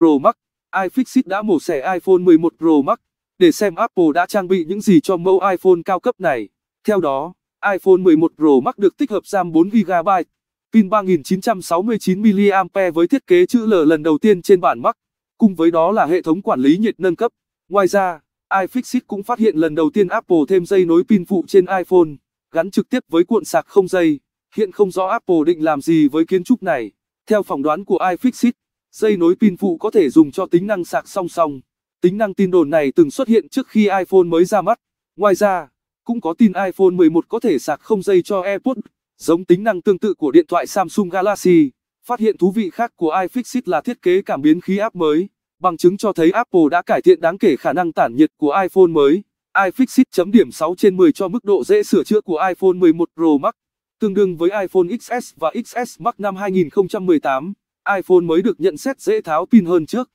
Pro Max, iFixit đã mổ xẻ iPhone 11 Pro Max để xem Apple đã trang bị những gì cho mẫu iPhone cao cấp này. Theo đó, iPhone 11 Pro Max được tích hợp RAM 4GB, pin 3969mAh với thiết kế chữ L lần đầu tiên trên bản Max, cùng với đó là hệ thống quản lý nhiệt nâng cấp. Ngoài ra, iFixit cũng phát hiện lần đầu tiên Apple thêm dây nối pin phụ trên iPhone, gắn trực tiếp với cuộn sạc không dây. Hiện không rõ Apple định làm gì với kiến trúc này. Theo phỏng đoán của iFixit, Dây nối pin phụ có thể dùng cho tính năng sạc song song. Tính năng tin đồn này từng xuất hiện trước khi iPhone mới ra mắt. Ngoài ra, cũng có tin iPhone 11 có thể sạc không dây cho AirPods, giống tính năng tương tự của điện thoại Samsung Galaxy. Phát hiện thú vị khác của iFixit là thiết kế cảm biến khí áp mới. Bằng chứng cho thấy Apple đã cải thiện đáng kể khả năng tản nhiệt của iPhone mới. iFixit chấm điểm 6 trên 10 cho mức độ dễ sửa chữa của iPhone 11 Pro Max, tương đương với iPhone XS và XS Max năm 2018 iPhone mới được nhận xét dễ tháo pin hơn trước.